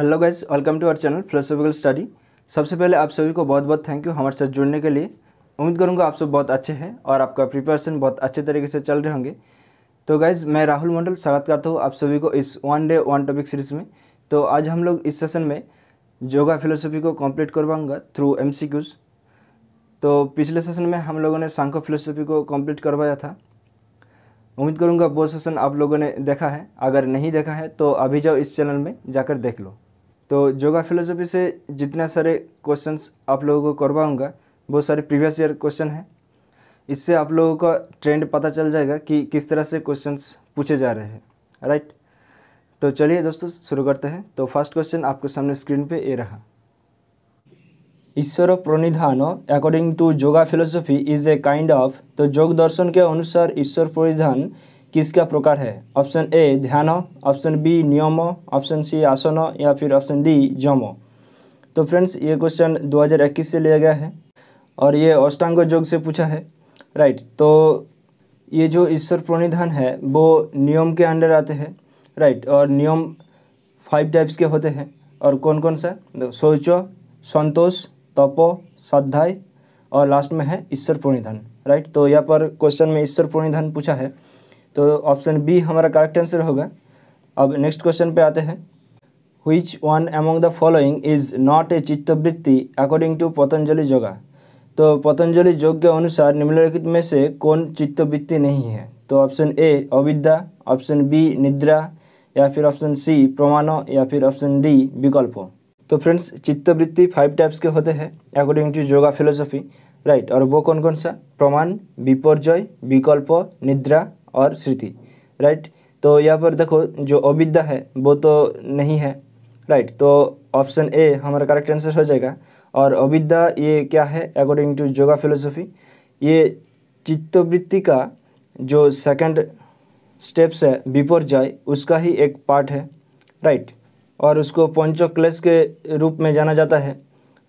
Hello guys welcome to our channel philosophical study सबसे पहले आप सभी को बहुत बहुत थैंक यू हमारे साथ जुड़ने के लिए उम्मीद करूंगा आप सब बहुत अच्छे हैं और आपका प्रिपरेशन बहुत अच्छे तरीके से चल रहे होंगे तो गाइज मैं राहुल मंडल स्वागत करता हूँ आप सभी को इस one day one topic series में तो आज हम लोग इस सेशन में योगा फिलोसफी को कम्प्लीट करवाऊँगा थ्रू एम तो पिछले सेशन में हम लोगों ने सांखो फिलोसफी को कम्प्लीट करवाया था उम्मीद करूंगा वो सेशन आप लोगों ने देखा है अगर नहीं देखा है तो अभी जाओ इस चैनल में जाकर देख लो तो जोगा फिलोसफी से जितना सारे क्वेश्चंस आप लोगों को करवाऊँगा बहुत सारे प्रीवियस ईयर क्वेश्चन हैं इससे आप लोगों का ट्रेंड पता चल जाएगा कि किस तरह से क्वेश्चंस पूछे जा रहे हैं राइट right? तो चलिए दोस्तों शुरू करते हैं तो फर्स्ट क्वेश्चन आपके सामने स्क्रीन पे ये रहा Ishvara pranidhana according to yoga philosophy is a kind of तो योग दर्शन के अनुसार ईश्वर प्रणिधान किसका प्रकार है ऑप्शन ए ध्यान ऑप्शन बी नियम ऑप्शन सी आसन या फिर ऑप्शन डी जम तो फ्रेंड्स ये क्वेश्चन 2021 से लिया गया है और ये अष्टांग योग से पूछा है राइट तो ये जो ईश्वर प्रणिधान है वो नियम के अंडर आते हैं राइट और नियम फाइव टाइप्स के होते हैं और कौन कौन सा तो शौच संतोष तपो स्वाध्याय और लास्ट में है ईश्वर प्रणिधान राइट तो यहाँ पर क्वेश्चन में ईश्वर प्रणिधान पूछा है तो ऑप्शन बी हमारा करेक्ट आंसर होगा अब नेक्स्ट क्वेश्चन पे आते हैं which one among the following is not a चित्तवृत्ति अकॉर्डिंग टू पतंजलि योगा तो पतंजलि योग के अनुसार निम्नलिखित में से कौन चित्तवृत्ति नहीं है तो ऑप्शन ए अविद्या ऑप्शन बी निद्रा या फिर ऑप्शन सी प्रमाणो या फिर ऑप्शन डी विकल्प तो फ्रेंड्स चित्तवृत्ति फाइव टाइप्स के होते हैं according to yoga philosophy right और वो कौन कौन सा प्रमाण विपर्जय विकल्प निद्रा और श्रुति राइट तो यहाँ पर देखो जो अविद्या है वो तो नहीं है राइट तो ऑप्शन ए हमारा करेक्ट आंसर हो जाएगा और अविद्या ये क्या है अकॉर्डिंग टू योगा फिलोसफी ये चित्तवृत्ति का जो सेकंड स्टेप्स है जाय उसका ही एक पार्ट है राइट और उसको पंचोक्लेश के रूप में जाना जाता है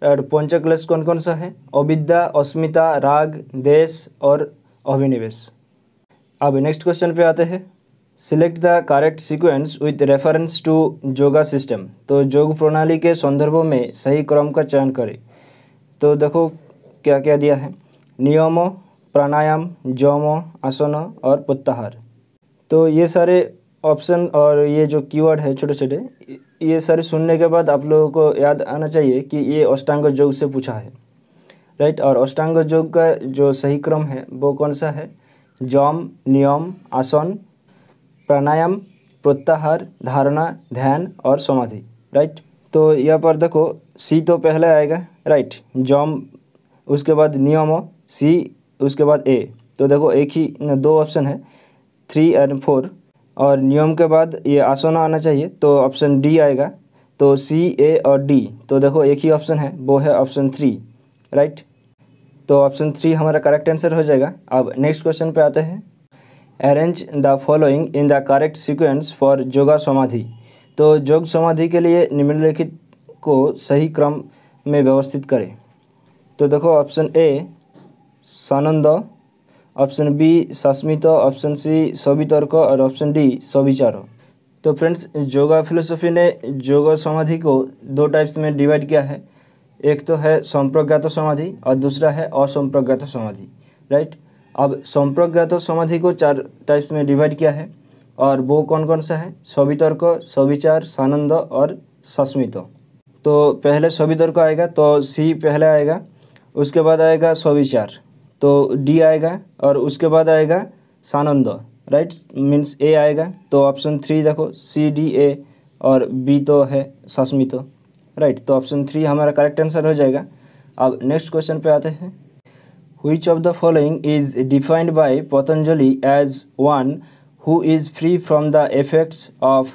और पंचोक्लेश कौन कौन सा है अविद्या अस्मिता राग देश और अभिनिवेश अब नेक्स्ट क्वेश्चन पे आते हैं select the correct sequence with reference to yoga system तो योग प्रणाली के संदर्भों में सही क्रम का चयन करें तो देखो क्या क्या दिया है नियमों प्राणायाम जोमो आसनों और प्रत्याहार तो ये सारे ऑप्शन और ये जो कीवर्ड है छोटे छोटे ये सारे सुनने के बाद आप लोगों को याद आना चाहिए कि ये अष्टांग योग से पूछा है राइट और अष्टांग योग का जो सही क्रम है वो कौन सा है जम नियम आसन प्राणायाम प्रत्याहार धारणा ध्यान और समाधि राइट तो यह पर देखो सी तो पहले आएगा राइट जम उसके बाद नियम सी उसके बाद ए तो देखो एक ही दो ऑप्शन है थ्री एंड फोर और नियम के बाद ये आसन आना चाहिए तो ऑप्शन डी आएगा तो सी ए और डी तो देखो एक ही ऑप्शन है वो है ऑप्शन थ्री राइट तो ऑप्शन थ्री हमारा करेक्ट आंसर हो जाएगा अब नेक्स्ट क्वेश्चन पे आते हैं arrange the following in the correct sequence for yoga समाधि तो योग समाधि के लिए निम्नलिखित को सही क्रम में व्यवस्थित करें तो देखो ऑप्शन ए सानंद ऑप्शन बी सस्मित ऑप्शन सी सवितर्क और ऑप्शन डी सविचार तो फ्रेंड्स योगा फिलोसफी ने योगा समाधि को दो टाइप्स में डिवाइड किया है एक तो है संप्रज्ञात समाधि और दूसरा है असंप्रज्ञात समाधि राइट अब संप्रज्ञात समाधि को चार टाइप्स में डिवाइड किया है और वो कौन कौन सा है सवितर्क सविचार सानंद और सस्मित तो पहले सवितर्क आएगा तो सी पहले आएगा उसके बाद आएगा सविचार तो डी आएगा और उसके बाद आएगा सानंद राइट मीन्स ए आएगा तो ऑप्शन थ्री देखो सी डी ए और बी तो है सस्मित राइट right, तो ऑप्शन थ्री हमारा करेक्ट आंसर हो जाएगा अब नेक्स्ट क्वेश्चन पे आते हैं which of the following is defined by Patanjali as one who is free from the effects of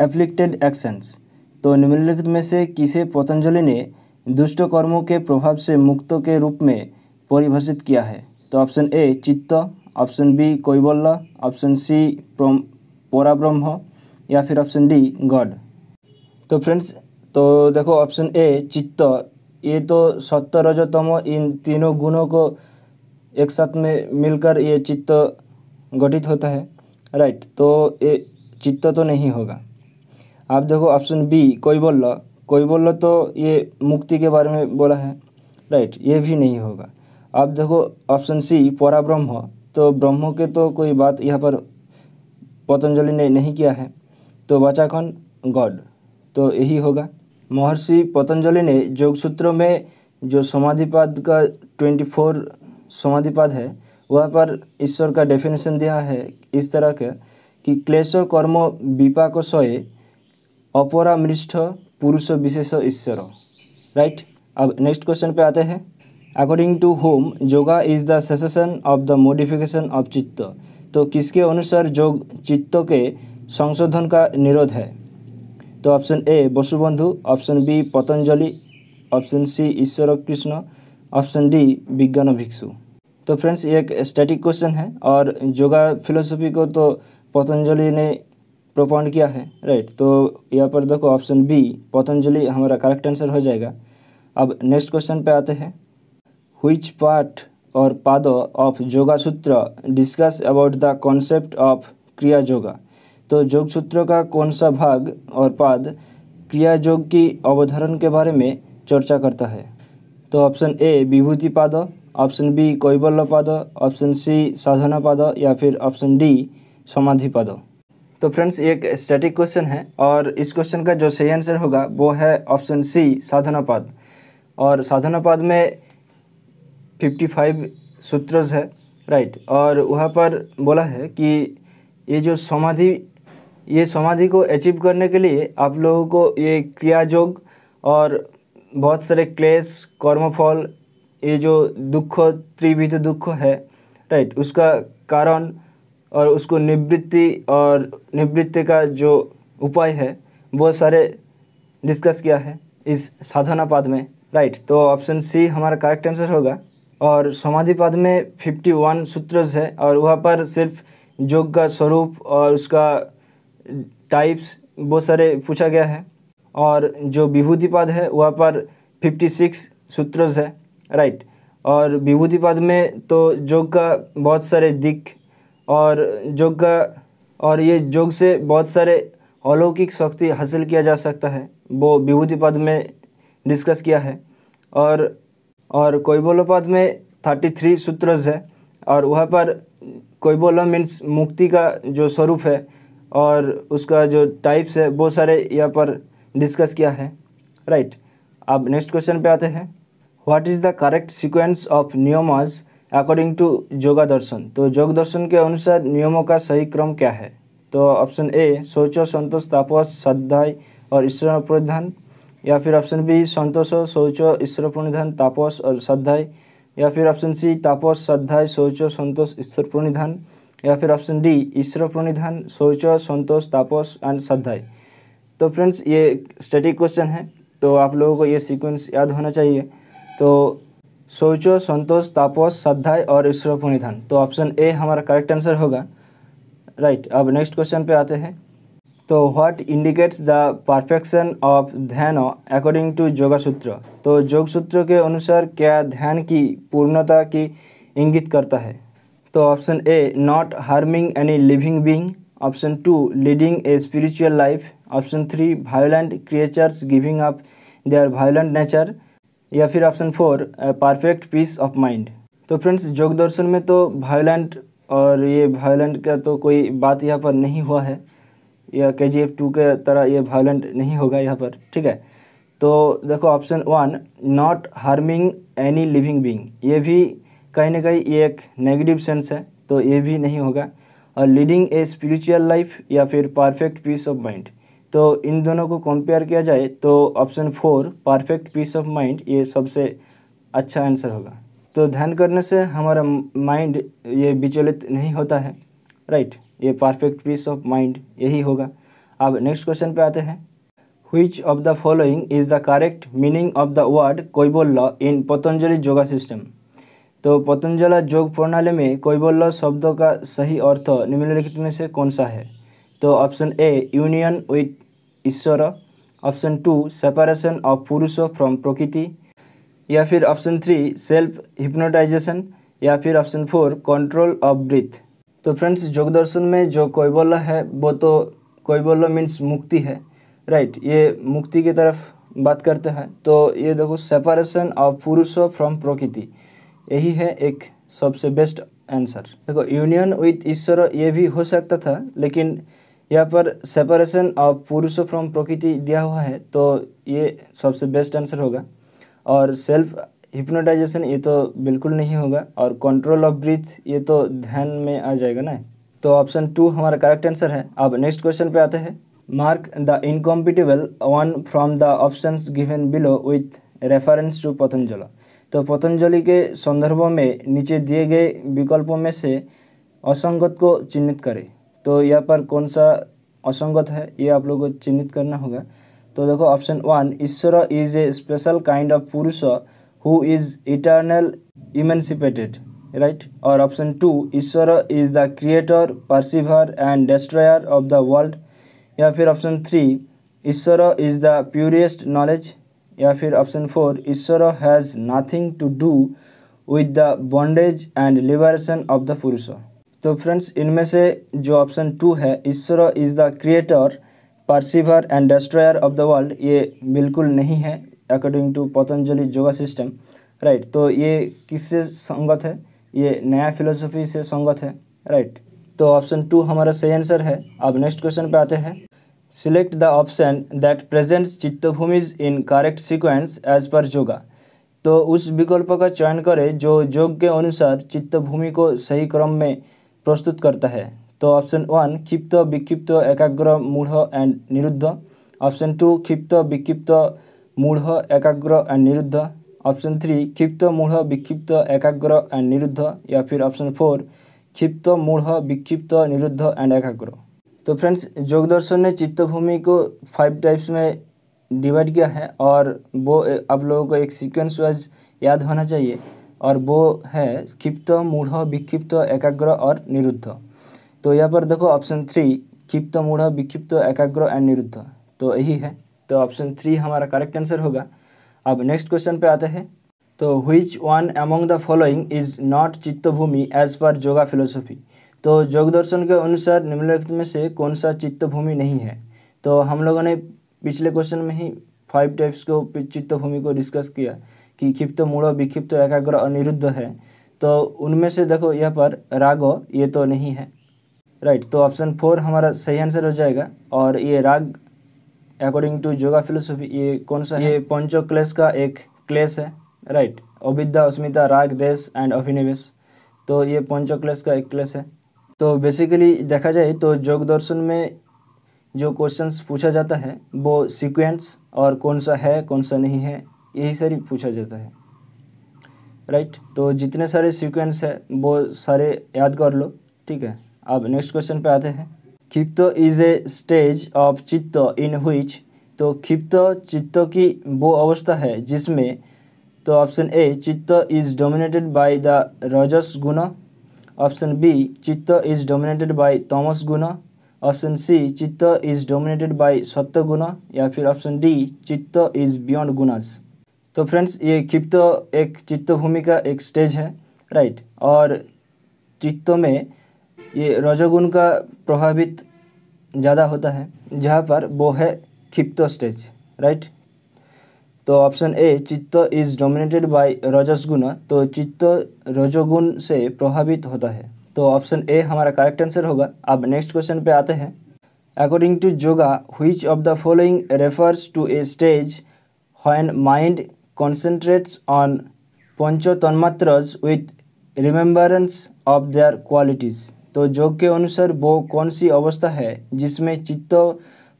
afflicted actions तो निम्नलिखित में से किसे पतंजलि ने दुष्ट कर्मों के प्रभाव से मुक्तों के रूप में परिभाषित किया है तो ऑप्शन ए चित्त ऑप्शन बी कोईबल्ला ऑप्शन सी पराब्रह्म या फिर ऑप्शन डी गॉड तो फ्रेंड्स तो देखो ऑप्शन ए चित्त ये तो सत्य रजतम इन तीनों गुणों को एक साथ में मिलकर ये चित्त गठित होता है राइट तो ये चित्त तो नहीं होगा आप देखो ऑप्शन बी कोई कोई कोईबल्ल तो ये मुक्ति के बारे में बोला है राइट ये भी नहीं होगा आप देखो ऑप्शन सी पराब्रह्म तो ब्रह्म के तो कोई बात यहाँ पर पतंजलि ने नहीं किया है तो बचा कौन गॉड तो यही होगा महर्षि पतंजलि ने योग सूत्र में जो समाधिपाद का ट्वेंटी फोर समाधिपाद है वह पर ईश्वर का डेफिनेशन दिया है इस तरह के कि क्लेश कर्म विपाक अपरा मृष्ठ पुरुष विशेष ईश्वर राइट अब नेक्स्ट क्वेश्चन पे आते हैं according to whom yoga is the cessation of the modification of चित्त तो किसके अनुसार योग चित्त के संशोधन का निरोध है तो option A Vasubandhu option B Patanjali option C Ishvara Krishna option D Vijnana Bhikshu तो फ्रेंड्स ये एक स्टैटिक क्वेश्चन है और योगा फिलोसफी को तो पतंजलि ने प्रोपाउंड किया है राइट तो यहाँ पर देखो ऑप्शन बी पतंजलि हमारा करेक्ट आंसर हो जाएगा अब नेक्स्ट क्वेश्चन पे आते हैं हुइच पार्ट और पादो of yoga Sutra discuss about the concept of Kriya yoga तो योग सूत्रों का कौन सा भाग और पद क्रिया योग की अवधारण के बारे में चर्चा करता है तो ऑप्शन ए विभूति पाद ऑप्शन बी कैबल्य पाद ऑप्शन सी साधना पाद या फिर ऑप्शन डी समाधि पाद तो फ्रेंड्स ये एक स्टैटिक क्वेश्चन है और इस क्वेश्चन का जो सही आंसर होगा वो है ऑप्शन सी साधना पाद और साधना पाद में फिफ्टी फाइव सूत्र है राइट और वहाँ पर बोला है कि ये जो समाधि ये समाधि को अचीव करने के लिए आप लोगों को ये क्रिया योग और बहुत सारे क्लेश कर्मफल ये जो दुख त्रिविध दुख है राइट उसका कारण और उसको निवृत्ति और निवृत्ति का जो उपाय है वो सारे डिस्कस किया है इस साधना पाद में राइट तो ऑप्शन सी हमारा करेक्ट आंसर होगा और समाधि पाद में 51 सूत्र है और वहाँ पर सिर्फ योग का स्वरूप और उसका टाइप्स बहुत सारे पूछा गया है और जो विभूति पद है वहाँ पर फिफ्टी सिक्स सूत्रज है राइट और विभूति पद में तो योग का बहुत सारे दिख और योग का और ये योग से बहुत सारे अलौकिक शक्ति हासिल किया जा सकता है वो विभूति पद में डिस्कस किया है और और कोइबोलोपाद में थर्टी थ्री सूत्रज है और वहाँ पर कोईबोलो मीन्स मुक्ति का जो स्वरूप है और उसका जो टाइप्स है बहुत सारे यहाँ पर डिस्कस किया है राइट अब नेक्स्ट क्वेश्चन पे आते हैं what is the correct sequence of नियमाज अकॉर्डिंग टू योगा दर्शन तो योग दर्शन के अनुसार नियमों का सही क्रम क्या है तो ऑप्शन ए सोचो संतोष तापस श्रद्धाई और ईश्वर प्रधान या फिर ऑप्शन बी संतोष सोचो ईश्वर प्रणिधान तापस और श्रद्धाई या फिर ऑप्शन सी तापस श्रद्धाई सोचो संतोष ईश्वर प्रणिधान या फिर ऑप्शन डी ईश्वर प्रणिधान शौच संतोष तापस एंड श्रद्धा तो फ्रेंड्स ये स्टेटिक क्वेश्चन है तो आप लोगों को ये सीक्वेंस याद होना चाहिए तो शौच संतोष तापस श्रद्धा और ईश्वर प्रणिधान तो ऑप्शन ए हमारा करेक्ट आंसर होगा राइट right, अब नेक्स्ट क्वेश्चन पे आते हैं तो what indicates the perfection of ध्यान अकॉर्डिंग टू योग सूत्र तो योग सूत्र के अनुसार क्या ध्यान की पूर्णता की इंगित करता है तो option A not harming any living being option two leading a spiritual life option three violent creatures giving up their violent nature या फिर option four perfect peace of mind तो फ्रेंड्स जोग दर्शन में तो वायोलेंट और ये वायोलेंट का तो कोई बात यहाँ पर नहीं हुआ है या के जी एफ टू के तरह ये वायोलेंट नहीं होगा यहाँ पर ठीक है तो देखो option one not harming any living being ये भी कहीं ना कहीं ये एक नेगेटिव सेंस है तो ये भी नहीं होगा और लीडिंग ए स्पिरिचुअल लाइफ या फिर परफेक्ट पीस ऑफ माइंड तो इन दोनों को कंपेयर किया जाए तो option four perfect peace of mind ये सबसे अच्छा आंसर होगा तो ध्यान करने से हमारा माइंड ये विचलित नहीं होता है राइट ये परफेक्ट पीस ऑफ माइंड यही होगा अब नेक्स्ट क्वेश्चन पे आते हैं the following is the correct meaning of the word कोई बोल लॉ इन पतंजलि योगा सिस्टम तो पतंजला योग प्रणाली में कैवल्य शब्द का सही अर्थ निम्नलिखित में से कौन सा है तो option A union with Ishvara option two separation of purusha from prakriti या फिर ऑप्शन थ्री सेल्फ हिप्नोटाइजेशन या फिर option four control of breath तो फ्रेंड्स योग दर्शन में जो कैवल्य है वो तो कैवल्य मीन्स मुक्ति है राइट ये मुक्ति की तरफ बात करते हैं तो ये देखो सेपरेशन ऑफ पुरुष फ्रॉम प्रकृति यही है एक सबसे बेस्ट आंसर देखो यूनियन विथ ईश्वर ये भी हो सकता था लेकिन यहाँ पर सेपरेशन ऑफ पुरुष फ्रॉम प्रकृति दिया हुआ है तो ये सबसे बेस्ट आंसर होगा और सेल्फ हिप्नोटाइजेशन ये तो बिल्कुल नहीं होगा और कंट्रोल ऑफ ब्रीथ ये तो ध्यान में आ जाएगा ना तो ऑप्शन टू हमारा करेक्ट आंसर है अब नेक्स्ट क्वेश्चन पे आते हैं mark the incompatible one from the options given below with reference to Patanjali तो पतंजलि के संदर्भ में नीचे दिए गए विकल्पों में से असंगत को चिन्हित करें तो यहाँ पर कौन सा असंगत है ये आप लोगों को चिन्हित करना होगा तो देखो option one Ishvara is a special kind of purusha who is eternal emancipated right और option two Ishvara is the creator preserver and destroyer of the world या फिर option three Ishvara is the purest knowledge या फिर option four Ishvara has nothing to do with the bondage and liberation of the purusha तो friends इनमें से जो option two है Ishvara is the creator पार्सिवर and destroyer of the world ये बिल्कुल नहीं है according to Patanjali yoga system right तो ये किससे संगत है ये नया फिलोसफी से संगत है राइट right. तो ऑप्शन टू हमारा सही आंसर है अब नेक्स्ट क्वेश्चन पे आते हैं select the option that presents चित्तभूमिज in correct sequence as per yoga तो उस विकल्प का चयन करें जो योग के अनुसार चित्तभूमि को सही क्रम में प्रस्तुत करता है तो ऑप्शन वन क्षिप्त विक्षिप्त एकाग्र मूढ़ एंड निरुद्ध ऑप्शन टू क्षिप्त विक्षिप्त मूढ़ एकाग्र एंड निरुद्ध ऑप्शन थ्री क्षिप्त मूढ़ विक्षिप्त एकाग्र एंड निरुद्ध या फिर ऑप्शन फोर क्षिप्त मूढ़ विक्षिप्त निरुद्ध एंड एकाग्र तो फ्रेंड्स जोग दर्शन ने चित्तभूमि को फाइव टाइप्स में डिवाइड किया है और वो आप लोगों को एक सीक्वेंस वाइज याद होना चाहिए और वो है क्षिप्त मूढ़ विक्षिप्त एकाग्र और निरुद्ध तो यहाँ पर देखो ऑप्शन थ्री क्षिप्त मूढ़ विक्षिप्त एकाग्र एंड निरुद्ध तो यही है तो ऑप्शन थ्री हमारा करेक्ट आंसर होगा अब नेक्स्ट क्वेश्चन पे आते हैं तो which one among the following is not चित्तभूमि एज पर योगा फिलोसफी तो जोग दर्शन के अनुसार निम्नलिखित में से कौन सा चित्त भूमि नहीं है तो हम लोगों ने पिछले क्वेश्चन में ही फाइव टाइप्स को चित्त भूमि को डिस्कस किया कि क्षिप्त मूड़ो विक्षिप्त एकाग्र अनिरुद्ध है तो उनमें से देखो यहाँ पर रागो ये तो नहीं है राइट तो ऑप्शन फोर हमारा सही आंसर हो जाएगा और ये राग अकॉर्डिंग टू योगा फिलोसफी ये कौन सा ये पंचो क्लेश का एक क्लेश है राइट अविद्या अस्मिता राग देश एंड अभिनिवेश तो ये पंचो क्लेश का एक क्लेश है तो बेसिकली देखा जाए तो योग दर्शन में जो क्वेश्चंस पूछा जाता है वो सीक्वेंस और कौन सा है कौन सा नहीं है यही सारी पूछा जाता है राइट right? तो जितने सारे सीक्वेंस है वो सारे याद कर लो ठीक है अब नेक्स्ट क्वेश्चन पे आते हैं क्षिप्त इज ए स्टेज ऑफ चित्त इन हुइच तो क्षिप्त चित्त की वो अवस्था है जिसमें तो option A chitta is dominated by the rajas guna option B chitta is dominated by tamas guna option C चित्त इज डोमिनेटेड बाय सत्य गुना या फिर option D chitta is beyond gunas तो फ्रेंड्स ये क्षिप्त एक चित्त भूमि का एक स्टेज है राइट और चित्त में ये रजोगुण का प्रभावित ज़्यादा होता है जहाँ पर वो है क्षिप्त स्टेज राइट तो option A chitta is dominated bye गुण तो चित्त रजोगुण से प्रभावित होता है तो ऑप्शन ए हमारा करेक्ट आंसर होगा अब नेक्स्ट क्वेश्चन पे आते हैं according to yoga which of the following refers to a stage mind mind on on tanmatra with remembrance of their qualities तो योग के अनुसार वो कौन सी अवस्था है जिसमें चित्त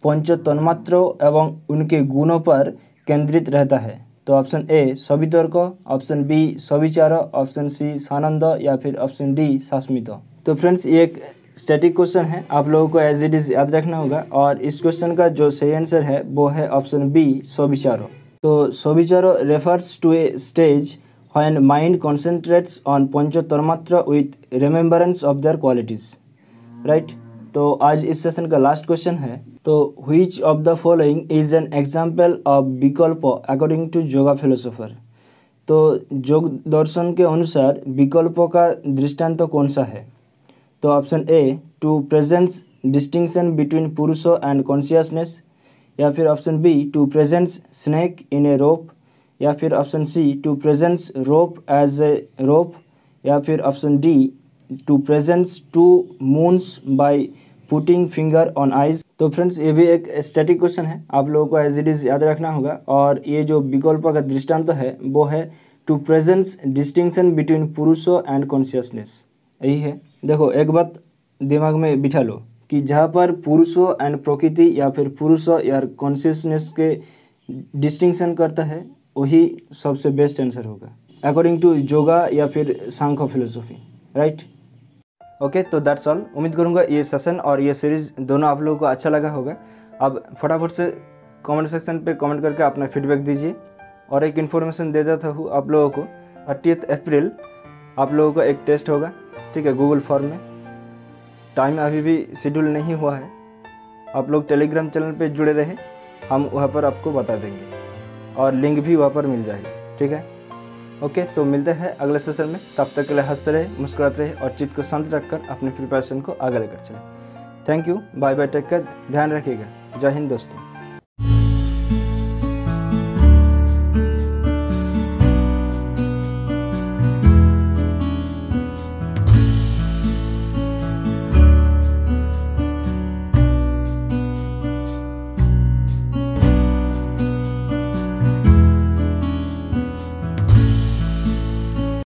पंचतन्मात्रों एवं उनके गुणों पर केंद्रित रहता है तो ऑप्शन ए सवितर्क ऑप्शन बी सविचार ऑप्शन सी सानंद या फिर ऑप्शन डी सास्मित तो फ्रेंड्स ये एक स्टैटिक क्वेश्चन है आप लोगों को एज इट इज़ याद रखना होगा और इस क्वेश्चन का जो सही आंसर है वो है ऑप्शन बी सविचारो तो सविचारो refers to a stage mind mind on on panchatarmatra with remembrance of their qualities right तो आज इस सेशन का लास्ट क्वेश्चन है तो which of the following is an example of vikalpa according to yoga philosopher तो योग दर्शन के अनुसार विकल्पों का दृष्टांत तो कौन सा है तो option A to presence distinction between पुरुषों एंड कॉन्शियसनेस या फिर option B to presence snake in a rope या फिर option C to presence rope as a rope या फिर option D to presence two moons by putting finger on eyes तो friends ये भी एक स्टैटिक क्वेश्चन है आप लोगों को एज इट इज़ याद रखना होगा और ये जो विकल्प का दृष्टांत तो है वो है टू प्रेजेंस डिस्टिंक्शन बिटवीन पुरुषों एंड कॉन्शियसनेस यही है देखो एक बात दिमाग में बिठा लो कि जहाँ पर पुरुषों एंड प्रकृति या फिर पुरुषों या कॉन्शियसनेस के डिस्टिंक्शन करता है वही सबसे बेस्ट आंसर होगा अकॉर्डिंग टू योगा या फिर सांखो फिलोसॉफी राइट ओके तो दैट्स ऑल उम्मीद करूँगा ये सेशन और ये सीरीज़ दोनों आप लोगों को अच्छा लगा होगा अब फटाफट से कमेंट सेक्शन पे कमेंट करके अपना फीडबैक दीजिए और एक इन्फॉर्मेशन दे देता हूँ आप लोगों को थर्टी अप्रैल आप लोगों का एक टेस्ट होगा ठीक है गूगल फॉर्म में टाइम अभी भी शेड्यूल नहीं हुआ है आप लोग टेलीग्राम चैनल पे जुड़े रहें हम वहाँ पर आपको बता देंगे और लिंक भी वहाँ पर मिल जाएगी ठीक है ओके तो मिलते हैं अगले सेशन में तब तक के लिए हंसते रहे मुस्कुराते रहे और चित्त को शांत रखकर अपने प्रिपरेशन को आगे लेकर चले thank you bye bye take care ध्यान रखिएगा जय हिंद दोस्तों